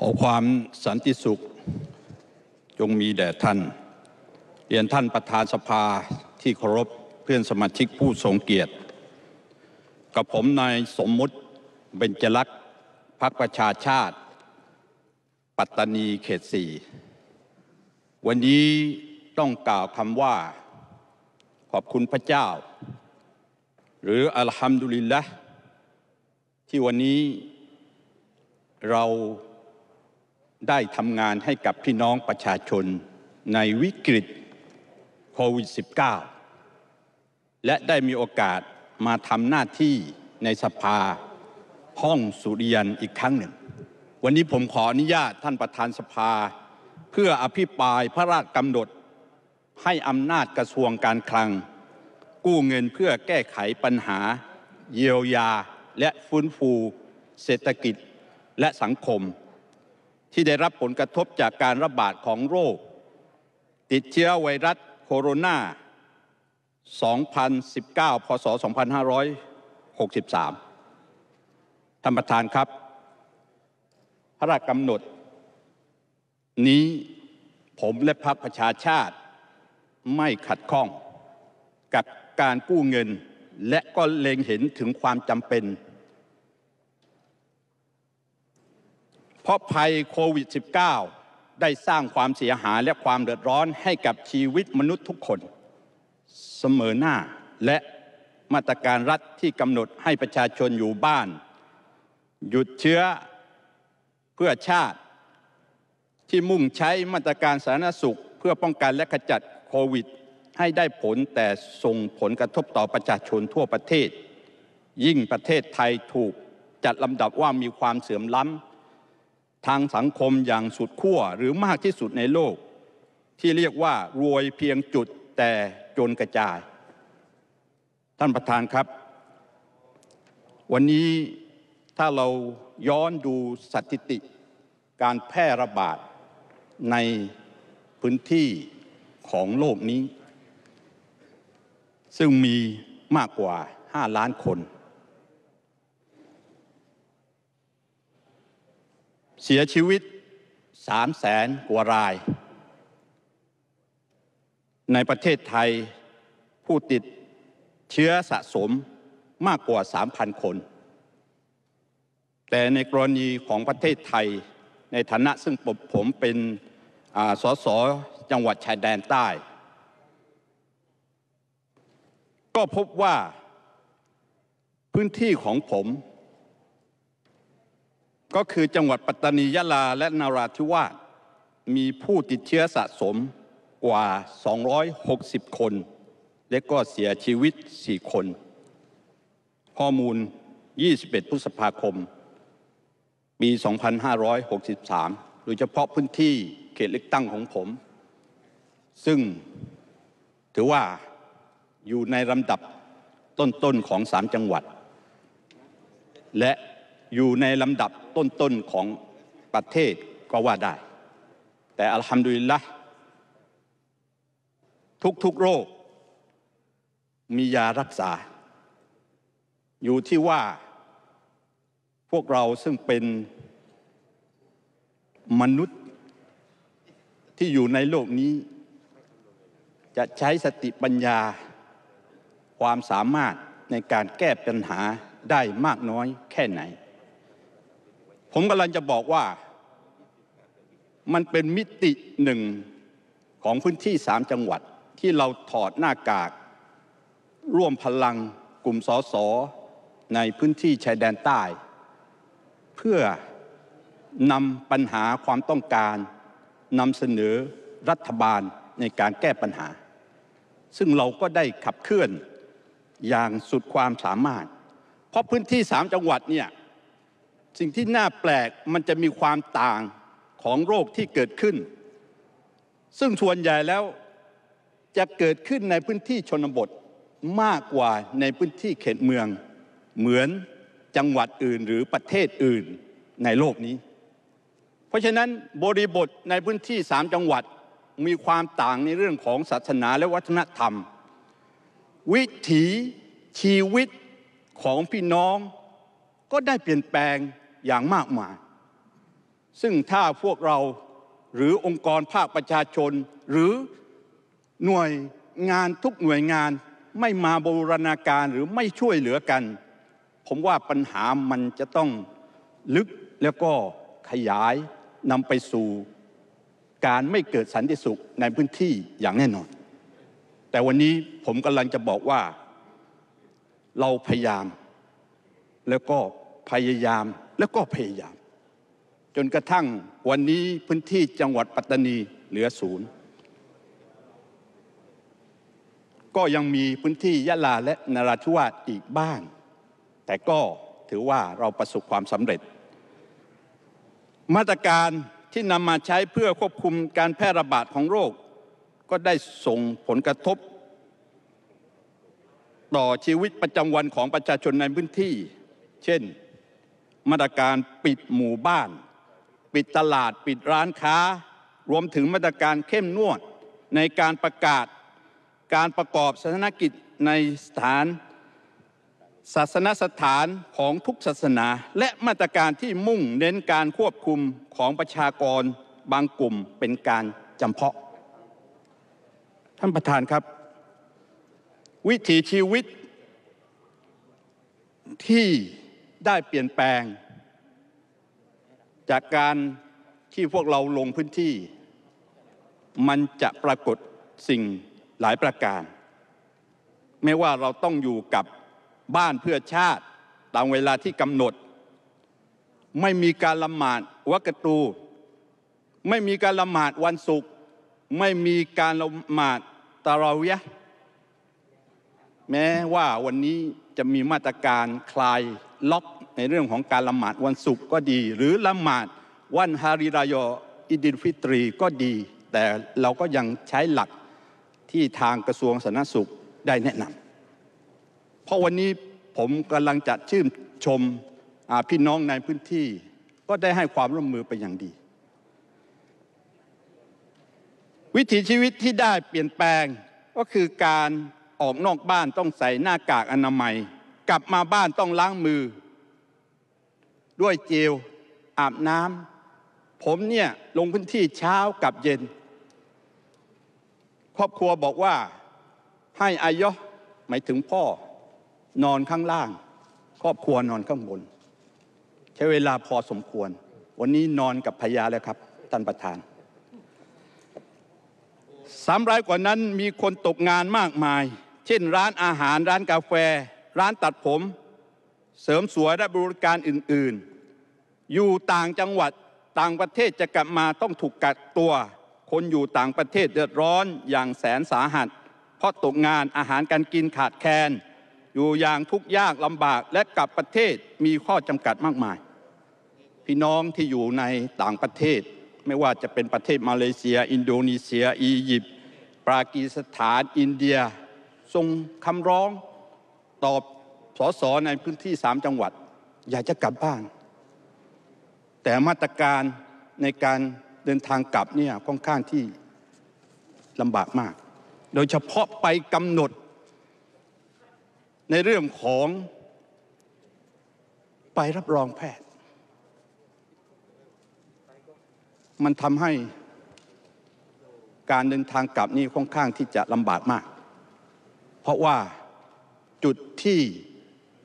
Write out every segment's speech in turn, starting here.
ขอความสันติสุขจงมีแด่ท่าน เรียนท่านประธานสภาที่เคารพเพื่อนสมาชิกผู้ทรงเกียรติกับผมนายสมมุติเบญจลักษ์พักประชาชาติ ปัตตานีเขตสี่วันนี้ต้องกล่าวคำว่า ขอบคุณพระเจ้า หรืออัลฮัมดุลิลละที่วันนี้เราได้ทำงานให้กับพี่น้องประชาชนในวิกฤตโควิด -19 และได้มีโอกาสมาทำหน้าที่ในสภาห้องสุริยันอีกครั้งหนึ่ง วันนี้ผมขออนุญาตท่านประธานสภา เพื่ออภิปรายพระราชกำหนด ให้อำนาจกระทรวงการคลัง กู้เงินเพื่อแก้ไขปัญหา เยียวยาและฟื้นฟู เศรษฐกิจและสังคมที่ได้รับผลกระทบจากการระบาดของโรค ติดเชื้อไวรัสโคโรนา 2019 พศ 2563ท่านประธานครับ พระราชกำหนด นี้ผมและพรรคประชาชาติไม่ขัดข้องกับการกู้เงินและก็เล็งเห็นถึงความจำเป็นเพราะภัยโควิด -19 ได้สร้างความเสียหายและความเดือดร้อนให้กับชีวิตมนุษย์ทุกคน เสมอหน้าและมาตรการรัฐที่กำหนดให้ประชาชนอยู่บ้าน หยุดเชื้อเพื่อชาติที่มุ่งใช้มาตรการสาธารณสุข เพื่อป้องกันและขจัดโควิด ให้ได้ผลแต่ส่งผลกระทบต่อประชาชนทั่วประเทศ ยิ่งประเทศไทยถูกจัดลำดับว่ามีความเสื่อมล้ำทางสังคมอย่างสุดขั้วหรือมากที่สุดในโลก ที่เรียกว่ารวยเพียงจุดแต่จนกระจาย ท่านประธานครับ วันนี้ถ้าเราย้อนดูสถิติการแพร่ระบาดในพื้นที่ของโลกนี้ ซึ่งมีมากกว่า5ล้านคนเสียชีวิตสามแสนกว่าราย ในประเทศไทยผู้ติดเชื้อสะสมมากกว่า 3,000 คน แต่ในกรณีของประเทศไทยในฐานะซึ่งผมเป็นสส จังหวัดชายแดนใต้ ก็พบว่าพื้นที่ของผมก็คือจังหวัดปัตตานียะลาและนาราธิวาสมีผู้ติดเชื้อสะสมกว่า 260 คน และก็เสียชีวิต 4 คนข้อมูล 21 พฤษภาคมปี2563 โดยเฉพาะพื้นที่เขตเลือกตั้งของผม ซึ่งถือว่าอยู่ในลำดับต้นๆของสามจังหวัด และอยู่ในลำดับต้นๆของประเทศก็ว่าได้ แต่อัลฮัมดุลิลละทุกๆโรคมียารักษา อยู่ที่ว่าพวกเราซึ่งเป็นมนุษย์ที่อยู่ในโลกนี้ จะใช้สติปัญญา ความสามารถในการแก้ปัญหาได้มากน้อยแค่ไหนผมกำลังจะบอกว่ามันเป็นมิติหนึ่งของพื้นที่สามจังหวัดที่เราถอดหน้ากาก ร่วมพลังกลุ่มสสในพื้นที่ชายแดนใต้ เพื่อนำปัญหาความต้องการนำเสนอรัฐบาลในการแก้ปัญหา ซึ่งเราก็ได้ขับเคลื่อนอย่างสุดความสามารถ เพราะพื้นที่สามจังหวัดเนี่ยสิ่งที่น่าแปลกมันจะมีความต่างของโรคที่เกิดขึ้น ซึ่งส่วนใหญ่แล้วจะเกิดขึ้นในพื้นที่ชนบทมากกว่าในพื้นที่เขตเมือง เหมือนจังหวัดอื่น หรือประเทศอื่นในโลกนี้ เพราะฉะนั้นบริบทในพื้นที่สามจังหวัดมีความต่างในเรื่องของศาสนาและวัฒนธรรม วิถี ชีวิตของพี่น้อง ก็ได้เปลี่ยนแปลงอย่างมากมาย ซึ่งถ้าพวกเราหรือองค์กรภาคประชาชนหรือหน่วยงานทุกหน่วยงานไม่มาบูรณาการหรือไม่ช่วยเหลือกัน ผมว่าปัญหามันจะต้องลึกแล้วก็ขยายนำไปสู่ การไม่เกิดสันติสุขในพื้นที่อย่างแน่นอน แต่วันนี้ผมกำลังจะบอกว่า เราพยายาม แล้วก็พยายามแล้วก็พยายามจนกระทั่งวันนี้พื้นที่จังหวัดปัตตานีเหลือศูนย์ก็ยังมีพื้นที่ยะลาและนราธิวาสอีกบ้าง แต่ก็ถือว่าเราประสบความสำเร็จ มาตรการที่นำมาใช้เพื่อควบคุมการแพร่ระบาดของโรค ก็ได้ส่งผลกระทบ ต่อชีวิตประจำวันของประชาชนในพื้นที่เช่นมาตรการปิดหมู่บ้าน ปิดตลาดปิดร้านค้า รวมถึงมาตรการเข้มงวด ในการประกาศการประกอบศาสนกิจในสถาน ศาสนสถานของทุกศาสนาและมาตรการที่มุ่งเน้นการควบคุมของประชากรบางกลุ่มเป็นการจำเพาะ ท่านประธานครับ วิถีชีวิตที่ได้เปลี่ยนแปลง จากการที่พวกเราลงพื้นที่ มันจะปรากฏสิ่งหลายประการไม่ว่าเราต้องอยู่กับบ้านเพื่อชาติตามเวลาที่กำหนด ไม่มีการละหมาดวักตู ไม่มีการละหมาดวันศุกร์ไม่มีการละหมาดตะราวยะแม้ว่าวันนี้จะมีมาตรการคลายล็อกในเรื่องของการละหมาดวันศุกร์ก็ดี หรือละหมาดวันฮาริรายออิดินฟิตรีก็ดี แต่เราก็ยังใช้หลักที่ทางกระทรวงสาธารณสุขได้แนะนำเพราะวันนี้ผมกำลังจะชื่นชมพี่น้องในพื้นที่ ก็ได้ให้ความร่วมมือไปอย่างดี วิถีชีวิตที่ได้เปลี่ยนแปลงก็คือการออกนอกบ้านต้องใส่หน้ากากอนามัยกลับมาบ้านต้องล้างมือ ด้วยเจลอาบน้ำผมเนี่ย ลงพื้นที่เช้ากับเย็น ครอบครัวบอกว่าให้อายะหมายถึงพ่อ นอนข้างล่างครอบครัวนอนข้างบนใช้เวลาพอสมควร วันนี้นอนกับพยาแล้วครับ ท่านประธานสามรายกว่านั้นมีคนตกงานมากมาย เช่นร้านอาหารร้านกาแฟร้านตัดผมเสริมสวยและบริการอื่นๆ อยู่ต่างจังหวัดต่างประเทศจะกลับมาต้องถูกกักตัว คนอยู่ต่างประเทศเดือดร้อนอย่างแสนสาหัส เพราะตกงานอาหารการกินขาดแคลนอยู่อย่างทุกข์ยากลำบากและกลับประเทศมีข้อจำกัดมากมาย พี่น้องที่อยู่ในต่างประเทศ ไม่ว่าจะเป็นประเทศมาเลเซีย อินโดนีเซียอียิปต์ปากีสถานอินเดีย ทรงคำร้องอบอสอสอในพื้นที่สามจังหวัด อยากจะกลับบ้าน แต่มาตรการในการเดินทางกลับเนี่ยค่อนข้างที่ลำบากมาก โดยเฉพาะไปกำหนดในเรื่องของไปรับรองแพทย์ มันทำให้การเดินทางกลับนี่ค่อนข้างที่จะลำบากมาก เพราะว่าจุดที่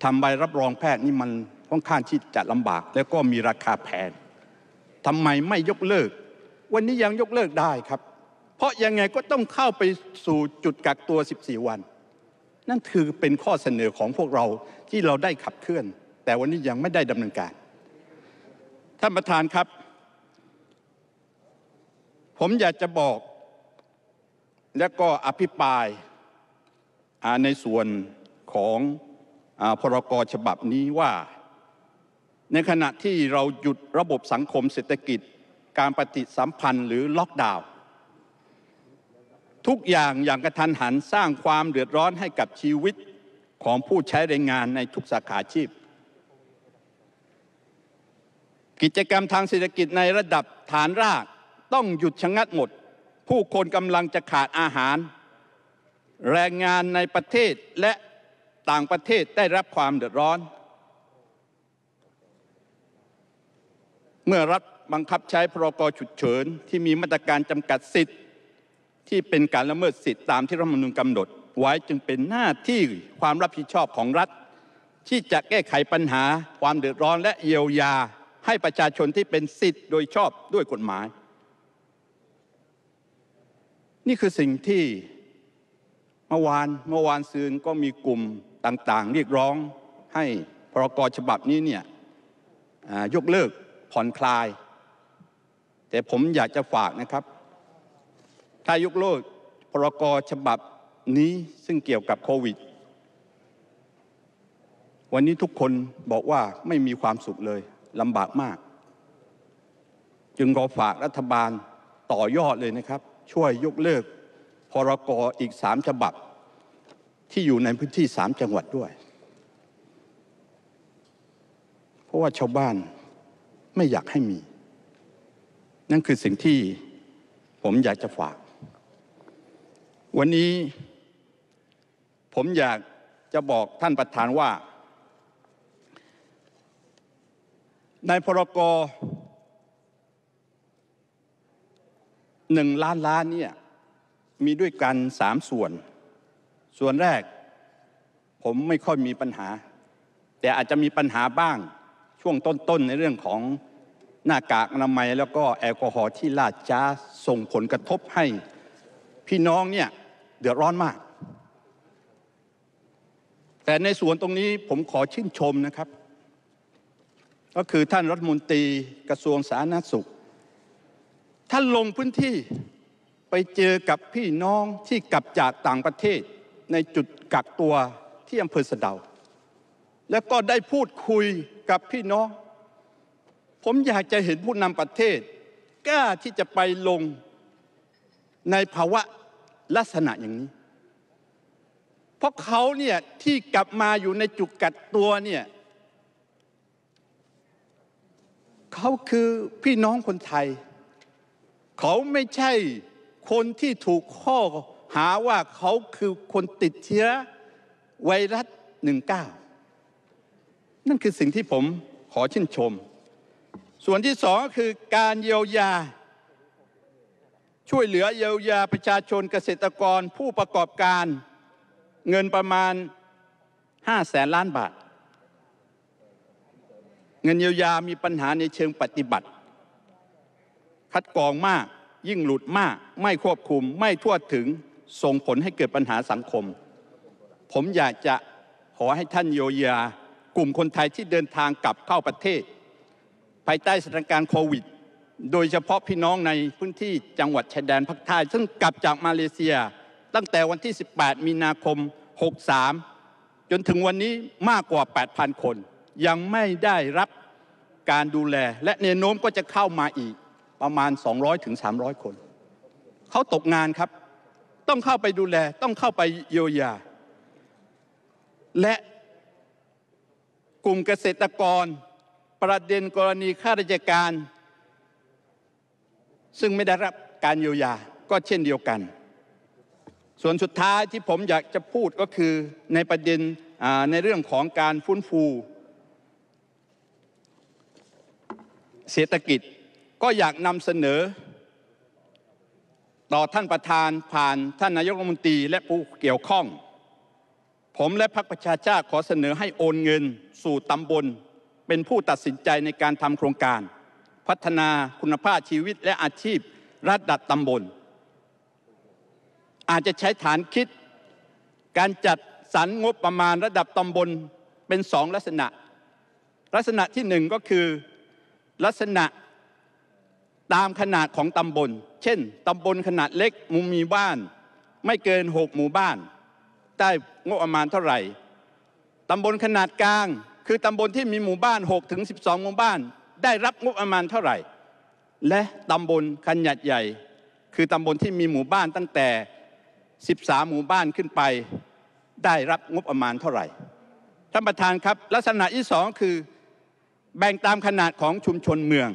ทำใบรับรองแพทย์นี่มันค่อนข้างที่จะลำบาก แล้วก็มีราคาแพงทำไมไม่ยกเลิก วันนี้ยังยกเลิกได้ครับ เพราะยังไงก็ต้องเข้าไปสู่จุดกักตัว 14 วัน นั่นคือเป็นข้อเสนอของพวกเราที่เราได้ขับเคลื่อน แต่วันนี้ยังไม่ได้ดำเนินการ ท่านประธานครับ ผมอยากจะบอก และก็อภิปรายในส่วนของอพรกฉบับนี้ว่า ในขณะที่เราหยุดระบบสังคมเศรษฐกิจการปฏิสัมพันธ์หรือล็อกดาวน์ทุกอย่างอย่างกระทันหันสร้างความเดือดร้อนให้กับชีวิตของผู้ใช้แรงงานในทุกสาขาอาชีพ กิจกรรมทางเศรษฐกิจในระดับฐานรากต้องหยุดชะงักหมด ผู้คนกำลังจะขาดอาหาร แรงงานในประเทศและต่างประเทศได้รับความเดือดร้อน เมื่อรัฐบังคับใช้พรกฉุดเฉินที่มีมาตรการจำกัดสิทธิ์ที่เป็นการละเมิดสิทธิ์ตามที่รัฐมนุนกำหนด ไว้จึงเป็นหน้าที่ความรับผิดชอบของรัฐ ที่จะแก้ไขปัญหาความเดือดร้อนและเยียวยาให้ประชาชนที่เป็นสิทธิ์โดยชอบด้วยกฎหมาย นี่คือสิ่งที่เมื่อวานเมื่อวานซืนก็มีกลุ่มต่างๆ เรียกร้องให้พรกฉบับนี้เนี่ยยกเลิกผ่อนคลาย แต่ผมอยากจะฝากนะครับ ถ้ายกเลิกพรกฉบับนี้ซึ่งเกี่ยวกับโควิด วันนี้ทุกคนบอกว่าไม่มีความสุขเลยลำบากมาก จึงขอฝากรัฐบาลต่อยอดเลยนะครับ ช่วยยกเลิกพรกอีกสามฉบับที่อยู่ในพื้นที่สามจังหวัดด้วย เพราะว่าชาวบ้านไม่อยากให้มี นั่นคือสิ่งที่ผมอยากจะฝาก วันนี้ผมอยากจะบอกท่านประธานว่า ในพรกรหนึ่งล้านล้านเนี่ยมีด้วยกันสามส่วนส่วนแรกผมไม่ค่อยมีปัญหา แต่อาจจะมีปัญหาบ้าง ช่วงต้นๆ ในเรื่องของหน้ากากอนามัยแล้วก็แอลกอฮอล์ที่ลาดจ้าส่งผลกระทบให้ พี่น้องเนี่ย เดือดร้อนมาก แต่ในส่วนตรงนี้ผมขอชื่นชมนะครับ ก็คือท่านรัฐมนตรีกระทรวงสาธารณสุข ท่านลงพื้นที่ไปเจอกับพี่น้องที่กลับจากต่างประเทศในจุดกักตัวที่อำเภอสะเดา และก็ได้พูดคุยกับพี่น้อง ผมอยากจะเห็นผู้นำประเทศกล้าที่จะไปลงในภาวะลักษณะอย่างนี้ เพราะเขาเนี่ยที่กลับมาอยู่ในจุดกักตัวเนี่ย เขาคือพี่น้องคนไทย เขาไม่ใช่คนที่ถูกข้อหาว่าเขาคือคนติดเชื้อไวรัส19 นั่นคือสิ่งที่ผมขอชื่นชม ส่วนที่สองคือการเยียวยา ช่วยเหลือเยียวยาประชาชนเกษตรกรผู้ประกอบการเงินประมาณ5แสนล้านบาท เงินเยียวยามีปัญหาในเชิงปฏิบัติ คัดกรองมากยิ่งหลุดมากไม่ควบคุมไม่ทั่วถึงส่งผลให้เกิดปัญหาสังคม ผมอยากจะขอให้ท่านโยยากลุ่มคนไทยที่เดินทางกลับเข้าประเทศ ภายใต้สถานการณ์โควิด โดยเฉพาะพี่น้องในพื้นที่จังหวัดชายแดนภาคใต้ซึ่งกลับจากมาเลเซีย ตั้งแต่วันที่ 18 มีนาคม 63 จนถึงวันนี้มากกว่า 8,000 คน ยังไม่ได้รับการดูแล และเนโน้มก็จะเข้ามาอีกประมาณ 200-300 คนเขาตกงานครับต้องเข้าไปดูแลต้องเข้าไปเยียวยา และกลุ่มเกษตรกร ประเด็นกรณีข้าราชการ ซึ่งไม่ได้รับการเยียวยาก็เช่นเดียวกัน ส่วนสุดท้ายที่ผมอยากจะพูดก็คือในประเด็นในเรื่องของการฟื้นฟู เศรษฐกิจก็อยากนำเสนอต่อท่านประธานผ่านท่านนายกรัฐมนตรีและผู้เกี่ยวข้อง ผมและพรรคประชาชาติขอเสนอให้โอนเงิน สู่ตำบล เป็นผู้ตัดสินใจในการทำโครงการ พัฒนาคุณภาพชีวิต และอาชีพระดับตำบล อาจจะใช้ฐานคิด การจัดสรรงบประมาณระดับตำบลเป็นสองลักษณะ ลักษณะที่หนึ่งก็คือลักษณะตามขนาดของตำบล เช่น ตำบลขนาดเล็กมุมมีบ้าน ไม่เกินหกหมู่บ้าน ได้งบประมาณเท่าไหร่ ตำบลขนาดกลาง คือตำบลที่มีหมู่บ้าน6ถึง12หมู่บ้าน ได้รับงบประมาณเท่าไหร่ และตำบลขนาดใหญ่ คือตำบลที่มีหมู่บ้านตั้งแต่13หมู่บ้านขึ้นไป ได้รับงบประมาณเท่าไหร่ ท่านประธานครับ ลักษณะที่สองคือแบ่งตามขนาดของชุมชนเมือง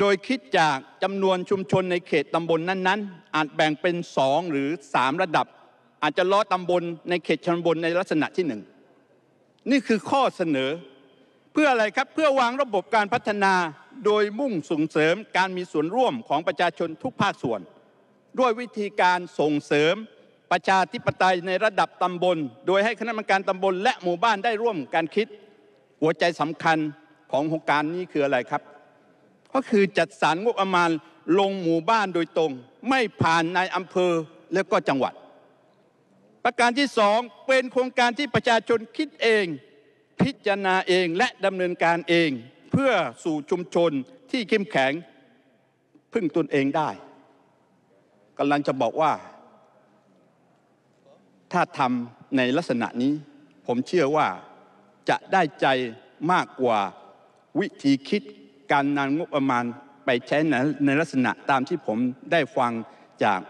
โดยคิดจากจำนวนชุมชนในเขตตำบลนนั้น ๆ อาจแบ่งเป็น2หรือ3ระดับ อาจจะล้อตำบลในเขตชนบทในลักษณะที่หนึ่ง นี่คือข้อเสนอ เพื่ออะไรครับ เพื่อวางระบบการพัฒนาโดยมุ่งส่งเสริมการมีส่วนร่วมของประชาชนทุกภาคส่วน ด้วยวิธีการส่งเสริม ประชาธิปไตยในระดับตำบล โดยให้คณะกรรมการตำบลและหมู่บ้านได้ร่วมการคิด หัวใจสำคัญของโครงการนี้คืออะไรครับก็คือจัดสรรงบประมาณลงหมู่บ้านโดยตรง ไม่ผ่านในอำเภอและก็จังหวัด ประการที่สองเป็นโครงการที่ประชาชนคิดเอง พิจารณาเองและดำเนินการเองเพื่อสู่ชุมชนที่เข้มแข็ง พึ่งตนเองได้กำลังจะบอกว่า ถ้าทำในลักษณะนี้ ผมเชื่อว่าจะได้ใจมากกว่าวิธีคิดการนำงบประมาณไปใช้ในลักษณะตามที่ผมได้ฟังจาก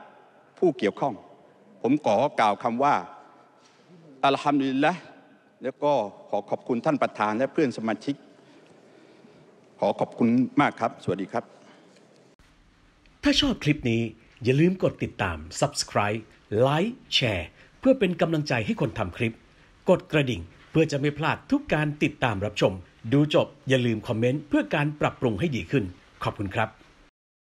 ผู้เกี่ยวข้อง ผมขอกล่าวคำว่าอัลฮัมดุลิลละแล้วก็ขอขอบคุณท่านประธานและเพื่อนสมาชิก ขอขอบคุณมากครับ สวัสดีครับ ถ้าชอบคลิปนี้อย่าลืมกดติดตาม subscribe Like แชร์เพื่อเป็นกำลังใจให้คนทำคลิป กดกระดิ่งเพื่อจะไม่พลาดทุกการติดตามรับชมดูจบอย่าลืมคอมเมนต์เพื่อการปรับปรุงให้ดีขึ้น ขอบคุณครับ